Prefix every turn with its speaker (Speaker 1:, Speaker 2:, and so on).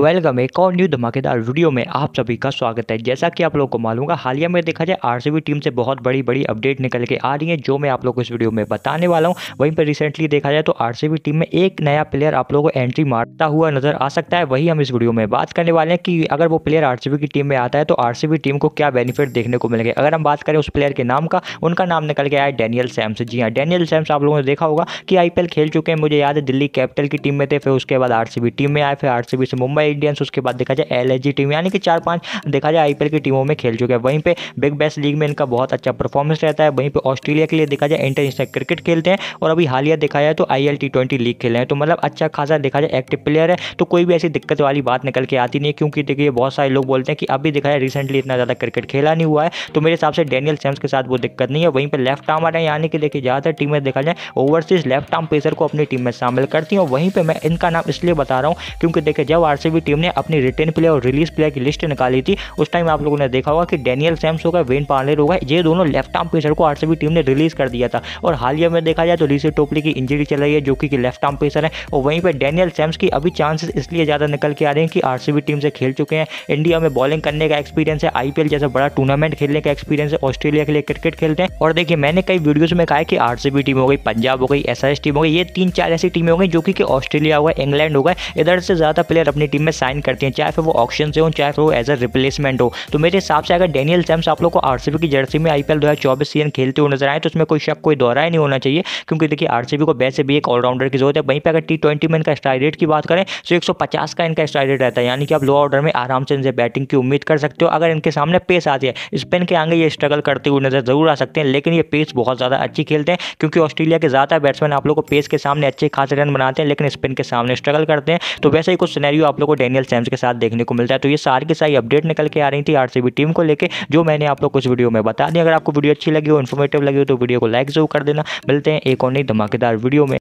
Speaker 1: welcome एक और new धमाकेदार वीडियो में आप सभी का स्वागत है जैसा कि आप लोग को मालूम है हालिया में देखा जाए आरसीबी टीम से बहुत बड़ी बड़ी अपडेट निकल के आ रही है जो मैं आप लोग को इस वीडियो में बताने वाला हूं वहीं पर रिसेंटली देखा जाए तो आरसीबी टीम में एक नया प्लेयर आप लोगों को एंट्री मारता हुआ नजर आ सकता है वही हम इस वीडियो में बात करने वाले हैं कि अगर वो प्लेयर आर की टीम में आता है तो आर टीम को क्या बेनिफिट देखने को मिलेगा अगर हम बात करें उस प्लेयर के नाम का उनका नाम निकल के आया डैनियल सैम्स जी हाँ डैनियल सैम्स आप लोगों ने देखा होगा कि आई खेल चुके हैं मुझे याद है दिल्ली कैपिटल की टीम में थे फिर उसके बाद आर टीम में आए फिर आर से मुंबई इंडियंस उसके बाद देखा जाए एल टीम यानी कि चार पाँच देखा जाए आई की टीमों में खेल चुके हैं वहीं पर बिग बैस लीग में इनका बहुत अच्छा परफॉर्मेंस रहता है वहीं पर ऑस्ट्रेलिया के लिए देखा जाए इंटरनेशनल क्रिकेट खेलते हैं और अभी हालिया देखा जाए तो आई लीग खेले हैं तो मतलब अच्छा खासा देखा जाए एक्टिव प्लेयर है तो कोई भी ऐसी दिक्कत वाली बात निकल के आती नहीं है क्योंकि देखिए बहुत सारे लोग बोलते हैं कि अभी देखा जाए रिसेंटली इतना ज़्यादा क्रिकेट खेला नहीं हुआ है तो मेरे हिसाब से डेनियल सैम्स के साथ वो दिक्कत नहीं है वहीं पर लेफ्ट रहे हैं यानी कि देखिए ज़्यादातर टीमें देखा जाए ओवरसीज लेफ्ट आर्म पेसर को अपनी टीम में शामिल करती हैं वहीं पर मैं इनका नाम इसलिए बता रहा हूँ क्योंकि देखिए जब आर भी टीम ने अपनी रिटर्न प्लेयर और रिलीज प्लेयर की लिस्ट निकाली थी उस टाइम आप लोगों ने देखा होगा कि डेनियल सैम्स होगा वेन पार्लर होगा ये दोनों लेफ्ट आर्म पेसर को आरसीबी टीम ने रिलीज कर दिया था और हालिया में देखा जाए तो रिसे टोपली की इंजरी चल रही है जो कि लेफ्ट आर्म पेसर है और वहीं पर डेनियल सैम्स की अभी चांसेस इसलिए ज़्यादा निकल के आ रहे हैं कि आरसीबी टीम से खेल चुके हैं इंडिया में बॉलिंग करने का एक्सपीरियंस है आईपीएल जैसा बड़ा टूर्नामेंट खेलने का एक्सपीरियंस है ऑस्ट्रेलिया के लिए क्रिकेट खेलते हैं और देखिए मैंने कई वीडियोज में कहा कि आरसीबी टीम हो गई पंजाब हो गई एस टीम हो गई ये तीन चार ऐसी टीमें हो गई जो कि ऑस्ट्रेलिया होगा इंग्लैंड होगा इधर से ज़्यादा प्लेयर अपनी टीम टीम में साइन करते हैं चाहे फिर वो ऑप्शन से हो चाहे फिर वो एज अ रिप्लेसमेंट हो तो मेरे हिसाब से अगर डेनियल सैम्स आप लोग को आरसीबी की जर्सी में आईपीएल 2024 सीजन खेलते हुए नजर आए तो उसमें कोई शक कोई दौरा ही नहीं होना चाहिए क्योंकि देखिए आरसीबी को वैसे भी एक ऑलराउंडर की जरूरत है वहीं पर अगर टी ट्वेंटी में इनका स्ट्राइक रेट की बात करें तो एक का इनका स्ट्राइक रेट रहता है यानी कि आप लो ऑर्डर में आराम से इनसे बैटिंग की उम्मीद कर सकते हो अगर इनके सामने पेस आती है स्पेन के आगे ये स्ट्रगल करते हुए नजर जरूर आ सकते हैं लेकिन ये पेस बहुत ज़्यादा अच्छी खेलते हैं क्योंकि ऑस्ट्रेलिया के ज़्यादा बैट्समैन आप लोग को पेस के सामने अच्छे खासे रन बनाते हैं लेकिन स्पिन के सामने स्ट्रगल करते हैं तो वैसे ही कुछ सिनेरियो आप लोग को डेनियल सैम्स के साथ देखने को मिलता है तो ये सारी की सारी अपडेट निकल के आ रही थी आरसीबी टीम को लेकर जो मैंने आप लोग कुछ वीडियो में बता दी अगर आपको वीडियो अच्छी लगी हो इन्फॉर्मेटिव लगी हो तो वीडियो को लाइक जरूर कर देना मिलते हैं एक और नई धमाकेदार वीडियो में